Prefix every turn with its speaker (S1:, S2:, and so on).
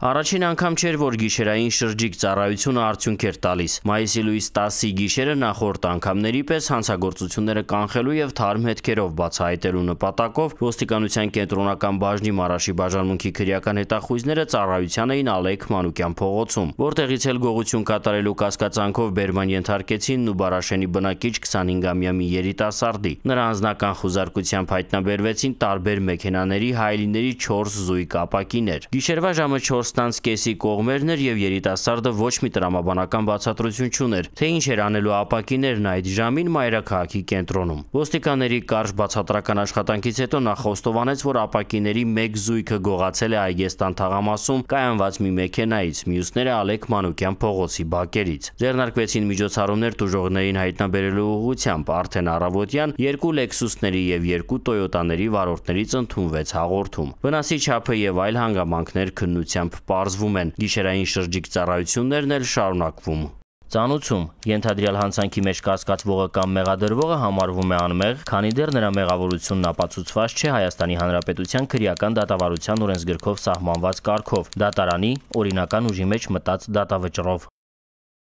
S1: Առաջին անգամ չէր, որ գիշերային շրջիկ ծառայությունը արդյունք էր տալիս։ Մայիսի լույս 10-ի գիշերը նախորդ անգամների պես հանցագործությունները կանխելու եւ թարմ հետքերով բացահայտելու նպատակով ոստիկանության կենտրոնական բաժնի Մարաշի բաժանմունքի քրեական հետախույզները ծառայության էին Ալեք Մանուկյան փողոցում, որտեղից էլ գողություն կատարելու կասկածանքով բերման ենթարկեցին Նուբարաշենի բնակիչ 25-ամյա մի երիտասարդի։ Նրա անձնական խուզարկությամբ հայտնաբերվեցին տարբեր մեքենաների հայելիների 4 զույգ ապակիներ։ Գիշերվա ժամը 4 Ռոստանց կեսի կողմերն էր եւ երիտասարդը ոչ մի տրամաբանական բացատրություն չուներ, թե ինչ էր անելու ապակիներն այդ ժամին մայրաքաղաքի կենտրոնում։ Ոստիկանների կարճ բացատրական աշխատանքից հետո նա խոստովանեց, որ ապակիների մեկ զույգը գողացել է Այգեստան թաղամասում կայանված մի մեքենայից, մյուսները Ալեք Մանուկյան փողոցի բակերից։ Ձեռնարկվեցին միջոցառումներ դժողներին հայտնաբերելու ուղղությամբ արդեն առավոտյան երկու Lexus-ների եւ երկու Toyota-ների վարորդներից ընդունվեց հաղորդում։ Վնասի չափը եւ այլ հանգամանքներ քննությամբ դեպքերով պարզվում են։ Գիշերային շրջիկ ծառայություններն էլ շարունակվում։ Ծանուցում ենթադրյալ հանցանքի մեջ կասկածվողը կամ մեղադրվողը համարվում է անմեղ, քանի դեռ նրա մեղավորությունն ապացուցված չէ Հայաստանի Հանրապետության քրեական դատավարության օրենսգրքով սահմանված կարգով՝ դատարանի օրինական ուժի մեջ մտած դատավճռով։